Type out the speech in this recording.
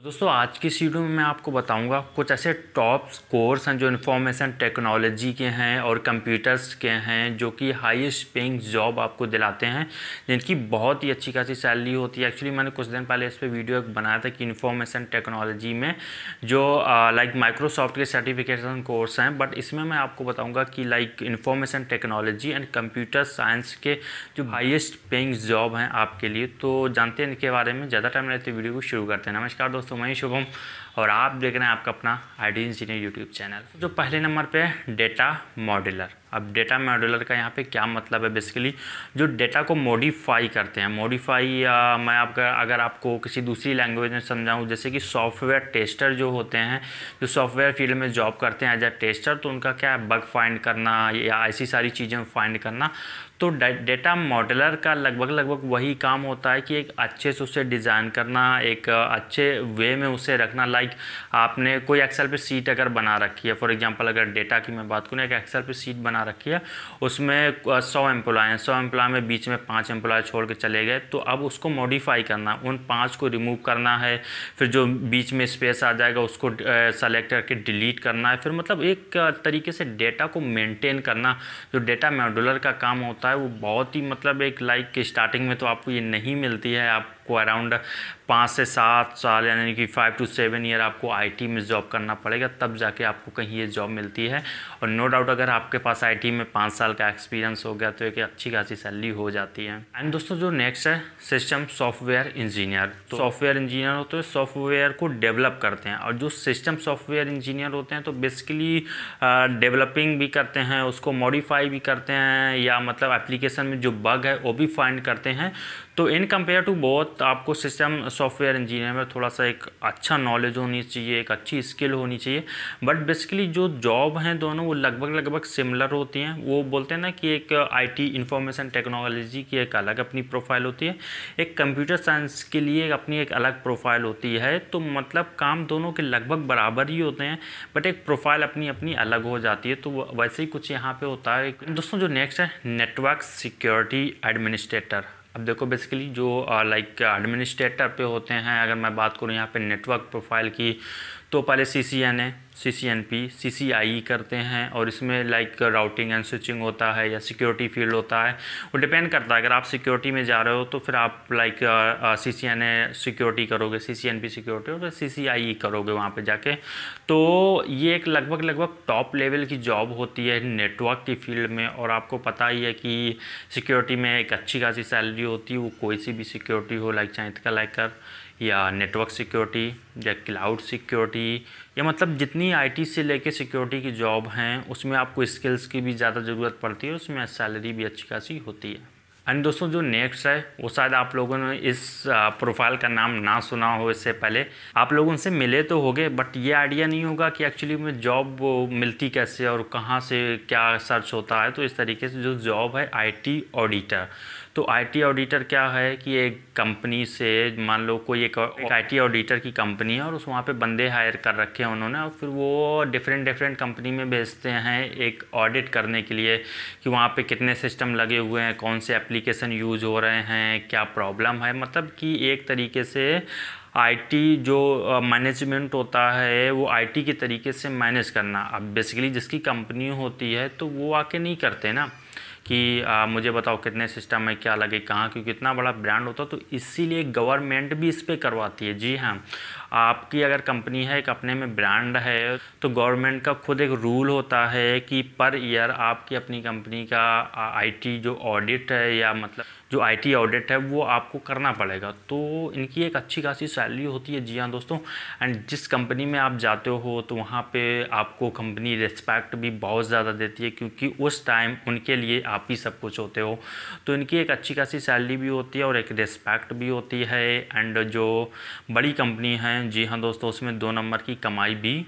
तो दोस्तों आज की वीडियो में मैं आपको बताऊंगा कुछ ऐसे टॉप कोर्स हैं जो इन्फॉर्मेशन टेक्नोलॉजी के हैं और कंप्यूटर्स के हैं जो कि हाईएस्ट पेइंग जॉब आपको दिलाते हैं जिनकी बहुत ही अच्छी खासी सैलरी होती है एक्चुअली मैंने कुछ दिन पहले इस पर वीडियो एक बनाया था कि इन्फॉर्मेशन टेक्नोलॉजी में जो लाइक माइक्रोसॉफ्ट के सर्टिफिकेशन कोर्स हैं बट इसमें मैं आपको बताऊँगा कि like information technology and computer science के जो हाइस्ट पेइंग जॉब हैं आपके लिए तो जानते हैं इनके बारे में ज़्यादा टाइम रहते वीडियो को शुरू करते हैं नमस्कार दोस्तों दोस्तों मैं शुभम और आप देख रहे हैं आपका अपना I D engineer YouTube channel तो जो पहले नंबर पे है डेटा मॉड्यूलर अब डेटा मॉड्यूलर का यहाँ पे क्या मतलब है बेसिकली जो डेटा को मॉडिफाई करते हैं मॉडिफाई मैं आपका अगर आपको किसी दूसरी लैंग्वेज में समझाऊँ जैसे कि सॉफ्टवेयर टेस्टर जो होते हैं जो सॉफ्टवेयर फील्ड में जॉब करते हैं एज अ टेस्टर तो उनका क्या है बग फाइंड करना या ऐसी सारी चीज़ें फाइंड करना तो डेटा मॉडलर का लगभग लगभग वही काम होता है कि एक अच्छे से उसे डिज़ाइन करना एक अच्छे वे में उसे रखना लाइक आपने कोई एक्सेल पे सीट अगर बना रखी है फॉर एग्जांपल अगर डेटा की मैं बात करूँ एक एक्सेल पे सीट बना रखी है उसमें सौ एम्प्लॉय हैं सौ एम्प्लॉय में बीच में पाँच एम्प्लॉय छोड़ के चले गए तो अब उसको मॉडिफाई करना उन पाँच को रिमूव करना है फिर जो बीच में स्पेस आ जाएगा उसको सेलेक्ट करके डिलीट करना है फिर मतलब एक तरीके से डेटा को मेनटेन करना जो डेटा मेडुलर का काम होता है वो बहुत ही मतलब एक लाइक स्टार्टिंग में तो आपको ये नहीं मिलती है आप आपको अराउंड पाँच से सात साल यानी कि फ़ाइव टू सेवन ईयर आपको आईटी में जॉब करना पड़ेगा तब जाके आपको कहीं ये जॉब मिलती है और नो डाउट अगर आपके पास आईटी में पाँच साल का एक्सपीरियंस हो गया तो एक अच्छी खासी सैलरी हो जाती है एंड दोस्तों जो नेक्स्ट है सिस्टम सॉफ्टवेयर इंजीनियर तो सॉफ्टवेयर इंजीनियर होते हैं सॉफ्टवेयर को डेवलप करते हैं और जो सिस्टम सॉफ्टवेयर इंजीनियर होते हैं तो बेसिकली डेवलपिंग भी करते हैं उसको मॉडिफाई भी करते हैं या मतलब एप्लीकेशन में जो बग है वो भी फाइंड करते हैं तो इन कंपेयर टू बहुत आपको सिस्टम सॉफ्टवेयर इंजीनियर में थोड़ा सा एक अच्छा नॉलेज होनी चाहिए एक अच्छी स्किल होनी चाहिए बट बेसिकली जो जॉब हैं दोनों वो लगभग लगभग सिमिलर होती हैं वो बोलते हैं ना कि एक आईटी इंफॉर्मेशन टेक्नोलॉजी की एक अलग अपनी प्रोफाइल होती है एक कंप्यूटर साइंस के लिए अपनी एक अलग प्रोफाइल होती है तो मतलब काम दोनों के लगभग बराबर ही होते हैं बट एक प्रोफाइल अपनी अपनी अलग हो जाती है तो वैसे ही कुछ यहाँ पर होता है दोस्तों जो नेक्स्ट है नेटवर्क सिक्योरिटी एडमिनिस्ट्रेटर अब देखो बेसिकली जो लाइक uh, एडमिनिस्ट्रेटर पे होते हैं अगर मैं बात करूँ यहाँ पे नेटवर्क प्रोफाइल की तो पहले C C N A C C N P C C I करते हैं और इसमें लाइक राउटिंग एंड स्विचिंग होता है या सिक्योरिटी फील्ड होता है वो डिपेंड करता है अगर आप सिक्योरिटी में जा रहे हो तो फिर आप like C C N A security करोगे C C N P security और सी सी आई करोगे वहाँ पे जाके तो ये एक लगभग लगभग टॉप लेवल की जॉब होती है नेटवर्क की फील्ड में और आपको पता ही है कि सिक्योरिटी में एक अच्छी खासी सैलरी होती है वो कोई सी भी सिक्योरिटी हो लाइक चाहे इतका लाइक कर या नेटवर्क सिक्योरिटी या क्लाउड सिक्योरिटी या मतलब जितनी आईटी से लेके सिक्योरिटी की जॉब हैं उसमें आपको स्किल्स की भी ज़्यादा ज़रूरत पड़ती है उसमें सैलरी भी अच्छी खासी होती है एंड दोस्तों जो नेक्स्ट है वो शायद आप लोगों ने इस प्रोफाइल का नाम ना सुना हो इससे पहले आप लोग उनसे मिले तो हो गए बट ये आइडिया नहीं होगा कि एक्चुअली में जॉब मिलती कैसे और कहाँ से क्या सर्च होता है तो इस तरीके से जो जॉब है आईटी ऑडिटर तो आईटी ऑडिटर क्या है कि एक कंपनी से मान लो कोई एक आईटी ऑडिटर की कंपनी है और उस वहाँ पे बंदे हायर कर रखे हैं उन्होंने और फिर वो डिफरेंट डिफरेंट कंपनी में भेजते हैं एक ऑडिट करने के लिए कि वहाँ पे कितने सिस्टम लगे हुए हैं कौन से एप्लीकेशन यूज़ हो रहे हैं क्या प्रॉब्लम है मतलब कि एक तरीके से आईटी जो मैनेजमेंट होता है वो आईटी के तरीके से मैनेज करना अब बेसिकली जिसकी कंपनी होती है तो वो आके नहीं करते ना कि आ, मुझे बताओ कितने सिस्टम में क्या लगे कहाँ क्योंकि इतना बड़ा ब्रांड होता तो इसीलिए गवर्नमेंट भी इस पर करवाती है जी हाँ आपकी अगर कंपनी है एक अपने में ब्रांड है तो गवर्नमेंट का खुद एक रूल होता है कि पर ईयर आपकी अपनी कंपनी का आईटी जो ऑडिट है या मतलब जो आईटी ऑडिट है वो आपको करना पड़ेगा तो इनकी एक अच्छी खासी सैलरी होती है जी हाँ दोस्तों एंड जिस कंपनी में आप जाते हो तो वहाँ पे आपको कंपनी रिस्पेक्ट भी बहुत ज़्यादा देती है क्योंकि उस टाइम उनके लिए आप ही सब कुछ होते हो तो इनकी एक अच्छी खासी सैलरी भी होती है और एक रिस्पेक्ट भी होती है एंड जो बड़ी कंपनी है जी हाँ दोस्तों उसमें दो नंबर की कमाई भी